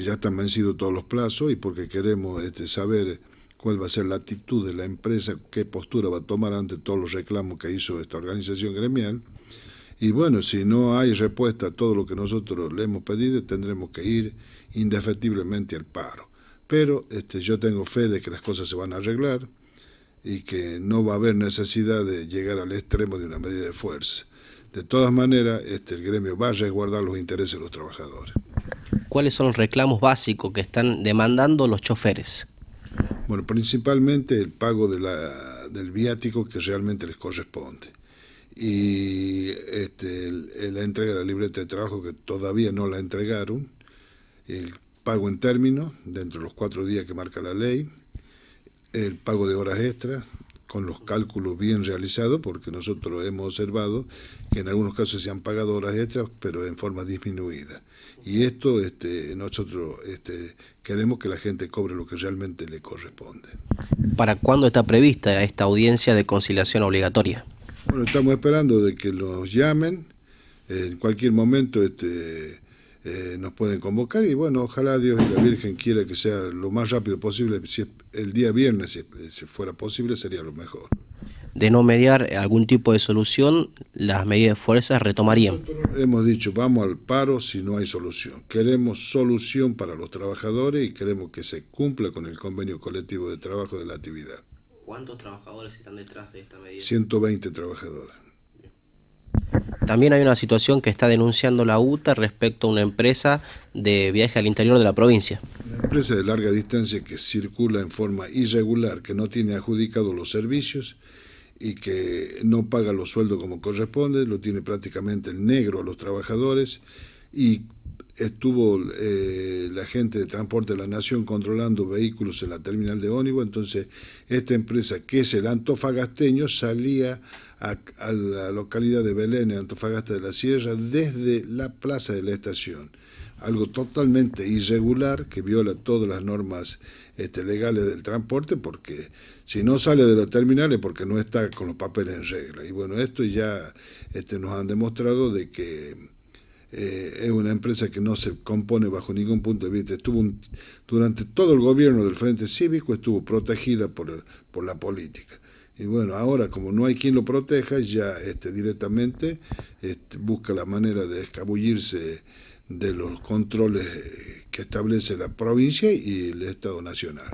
Ya están vencidos todos los plazos y porque queremos este, saber cuál va a ser la actitud de la empresa, qué postura va a tomar ante todos los reclamos que hizo esta organización gremial. Y bueno, si no hay respuesta a todo lo que nosotros le hemos pedido, tendremos que ir indefectiblemente al paro. Pero este, yo tengo fe de que las cosas se van a arreglar y que no va a haber necesidad de llegar al extremo de una medida de fuerza. De todas maneras, este, el gremio va a resguardar los intereses de los trabajadores cuáles son los reclamos básicos que están demandando los choferes. Bueno, principalmente el pago del viático que realmente les corresponde y este, la entrega de la libreta de trabajo que todavía no la entregaron, el pago en términos, dentro de los cuatro días que marca la ley, el pago de horas extras, con los cálculos bien realizados, porque nosotros hemos observado que en algunos casos se han pagado horas extras, pero en forma disminuida. Y esto este, nosotros este, queremos que la gente cobre lo que realmente le corresponde. ¿Para cuándo está prevista esta audiencia de conciliación obligatoria? Bueno, estamos esperando de que nos llamen. En cualquier momento este, eh, nos pueden convocar y bueno, ojalá Dios y la Virgen quiera que sea lo más rápido posible, si el día viernes, eh, si, fuera posible, sería lo mejor. De no mediar algún tipo de solución, las medidas de fuerza retomarían. hemos dicho, vamos al paro si no hay solución. Queremos solución para los trabajadores y queremos que se cumpla con el convenio colectivo de trabajo de la actividad. ¿Cuántos trabajadores están detrás de esta medida? 120 trabajadores. También hay una situación que está denunciando la UTA respecto a una empresa de viaje al interior de la provincia. Una empresa de larga distancia que circula en forma irregular, que no tiene adjudicados los servicios y que no paga los sueldos como corresponde, lo tiene prácticamente el negro a los trabajadores y estuvo eh, la gente de Transporte de la Nación controlando vehículos en la terminal de ónibus, entonces esta empresa que es el antofagasteño salía a, la localidad de Belén, Antofagasta de la Sierra, desde la plaza de la estación algo totalmente irregular que viola todas las normas este, legales del transporte porque si no sale de los terminales porque no está con los papeles en regla. Y bueno, esto ya este, nos han demostrado de que eh, es una empresa que no se compone bajo ningún punto de vista. Estuvo durante todo el gobierno del Frente Cívico estuvo protegida por la política. Y bueno, ahora como no hay quien lo proteja, ya este, directamente este, busca la manera de escabullirse de los controles que establece la provincia y el Estado Nacional.